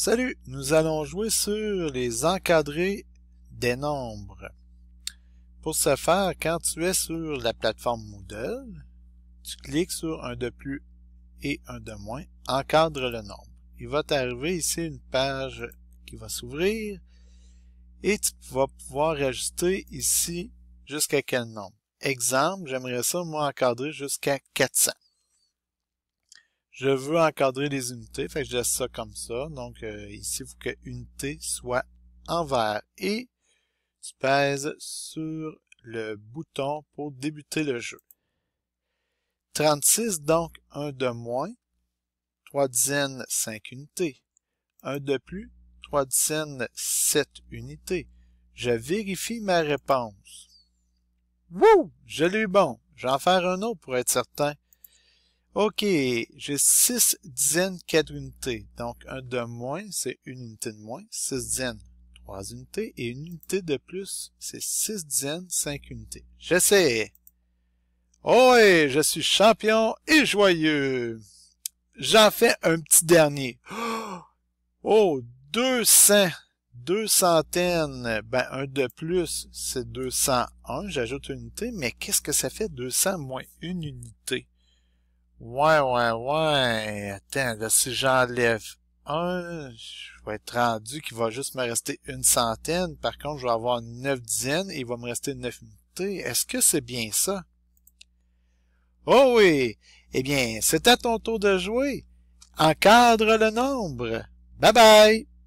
Salut, nous allons jouer sur les encadrés des nombres. Pour ce faire, quand tu es sur la plateforme Moodle, tu cliques sur un de plus et un de moins, encadre le nombre. Il va t'arriver ici une page qui va s'ouvrir et tu vas pouvoir ajuster ici jusqu'à quel nombre. Exemple, j'aimerais ça, moi, encadrer jusqu'à 400. Je veux encadrer les unités, fait que je laisse ça comme ça. Donc ici, euh, il faut que unité soit en vert. Et tu pèses sur le bouton pour débuter le jeu. 36, donc un de moins. 3 dizaines, 5 unités. Un de plus, 3 dizaines, 7 unités. Je vérifie ma réponse. Wouh! Je l'ai eu bon. J'en faire un autre pour être certain. OK, j'ai 6 dizaines 4 unités. Donc, un de moins, c'est une unité de moins. 6 dizaines, 3 unités. Et une unité de plus, c'est 6 dizaines, 5 unités. J'essaie. Oh, je suis champion et joyeux. J'en fais un petit dernier. Oh, 200. 2 centaines, ben un de plus, c'est 201. J'ajoute une unité, mais qu'est-ce que ça fait 200 moins une unité? Ouais, ouais, ouais. Attends, là, si j'enlève un, je vais être rendu qu'il va juste me rester une centaine. Par contre, je vais avoir neuf dizaines et il va me rester neuf unités. Est-ce que c'est bien ça? Oh oui! Eh bien, c'est à ton tour de jouer. Encadre le nombre. Bye bye!